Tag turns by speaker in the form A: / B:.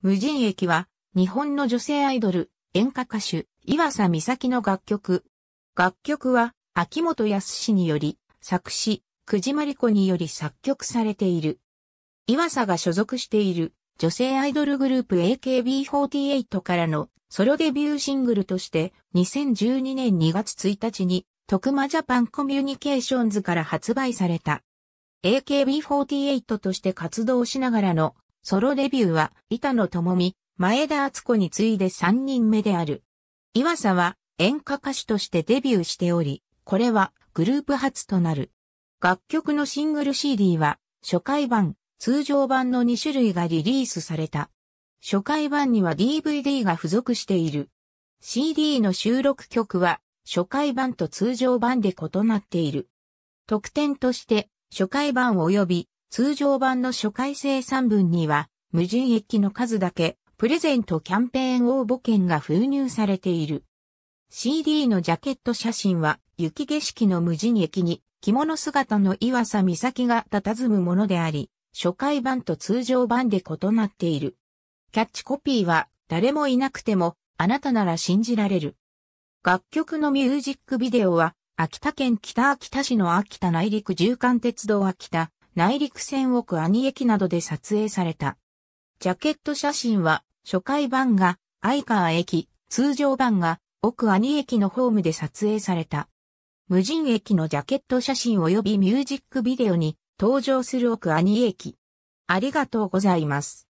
A: 無人駅は、日本の女性
B: アイドル、演歌歌手、岩佐美咲の楽曲。楽曲は、秋元康により、作詞、くじまりこにより作曲されている。岩佐が所属している、女性アイドルグループ AKB48 からのソロデビューシングルとして2012年2月1日に徳間ジャパンコミュニケーションズから発売された。AKB48 として活動しながらのソロデビューは、板野友美、前田敦子に次いで3人目である。岩佐は演歌歌手としてデビューしており、これはグループ初となる。楽曲のシングル CD は初回版、通常版の2種類がリリースされた。初回版には DVD が付属している。CD の収録曲は初回版と通常版で異なっている。特典として初回版及び通常版の初回生産分には、無人駅の数だけ、プレゼントキャンペーン応募券が封入されている。CD のジャケット写真は、雪景色の無人駅に、着物姿の岩佐美咲が佇むものであり、初回版と通常版で異なっている。キャッチコピーは、誰もいなくても、あなたなら信じられる。楽曲のミュージックビデオは、秋田県北秋田市の秋田内陸縦貫鉄道秋田内陸線奥兄駅などで撮影された。ジャケット写真は初回版が相川駅、通常版が奥兄駅のホームで撮影された。無人駅のジャケット写真及びミュージックビデオに登場する奥兄駅。
A: ありがとうございます。